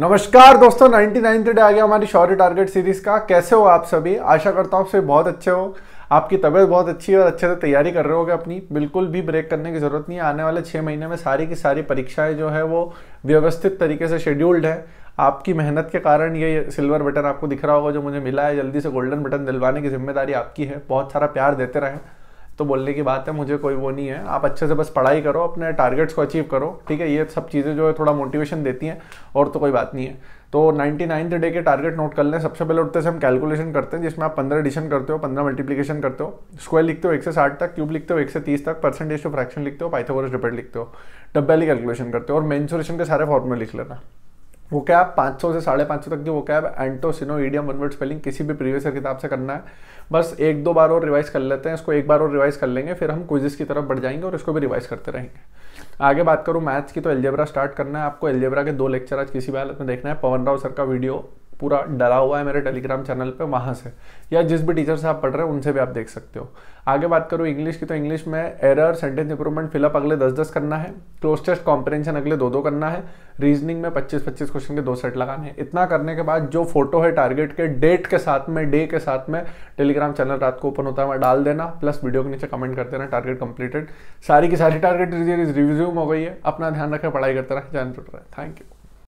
नमस्कार दोस्तों ninth day आ गया हमारी शॉर्ट टारगेट सीरीज का कैसे हो आप सभी आशा करता हूँ सभी बहुत अच्छे हो आपकी तबीयत बहुत अच्छी है और अच्छे से तैयारी कर रहे होगे अपनी बिल्कुल भी ब्रेक करने की ज़रूरत नहीं है आने वाले छः महीने में सारी की सारी परीक्षाएं जो है वो व्यवस्थित तरीके से शेड्यूल्ड है आपकी मेहनत के कारण ये सिल्वर बटन आपको दिख रहा होगा जो मुझे मिला है जल्दी से गोल्डन बटन दिलवाने की जिम्मेदारी आपकी है बहुत सारा प्यार देते रहें तो बोलने की बात है मुझे कोई वो नहीं है आप अच्छे से बस पढ़ाई करो अपने टारगेट्स को अचीव करो ठीक है ये सब चीज़ें जो है थोड़ा मोटिवेशन देती हैं और तो कोई बात नहीं है तो नाइन्टी नाइन्थ डे के टारगेट नोट कर लें सबसे पहले उठते से हम कैलकुलेशन करते हैं जिसमें आप पंद्रह एडिशन करते हो पंद्रह मल्टीप्लीकेशन करते हो स्क्वायर लिखते हो एक से साठ तक क्यूब लिखते हो एक से तीस तक परसेंटेज टू फ्रैक्शन लिखते हो पाइथागोरस डिपेंड लिखते हो डब्बे वाली कैलकुलेशन करते हो और मैंसुरेशन के सारे फॉर्मूले लिख लेना वो कैब 500 से साढ़े पाँच तक की वो कैब एंटोसिनो ईडियम वन वर्ड स्पेलिंग किसी भी प्रीवियस किताब से करना है बस एक दो बार और रिवाइज कर लेते हैं इसको एक बार और रिवाइज कर लेंगे फिर हम क्विजिस की तरफ बढ़ जाएंगे और इसको भी रिवाइज करते रहेंगे आगे बात करूँ मैथ्स की तो एलजेब्रा स्टार्ट करना है आपको एलजेब्रा के दो लेक्चर आज किसी भी हालत में देखना है पवन राव सर का वीडियो पूरा डला हुआ है मेरे टेलीग्राम चैनल पे वहाँ से या जिस भी टीचर से आप पढ़ रहे हैं उनसे भी आप देख सकते हो आगे बात करूँ इंग्लिश की तो इंग्लिश में एरर सेंटेंस इंप्रूवमेंट फिलअप अगले दस दस करना है क्लोज टेस्ट कॉम्प्रेंशन अगले दो दो करना है रीजनिंग में पच्चीस पच्चीस क्वेश्चन के दो सेट लगाने हैं इतना करने के बाद जो फोटो है टारगेट के डेट के साथ में डे के साथ में टेलीग्राम चैनल रात को ओपन होता है वहाँ डाल देना प्लस वीडियो के नीचे कमेंट कर देना टारगेट कंप्लीटेड सारी की सारी टारगेट रिज्यूम हो गई है अपना ध्यान रखें पढ़ाई करते रहें जुट रहे थैंक यू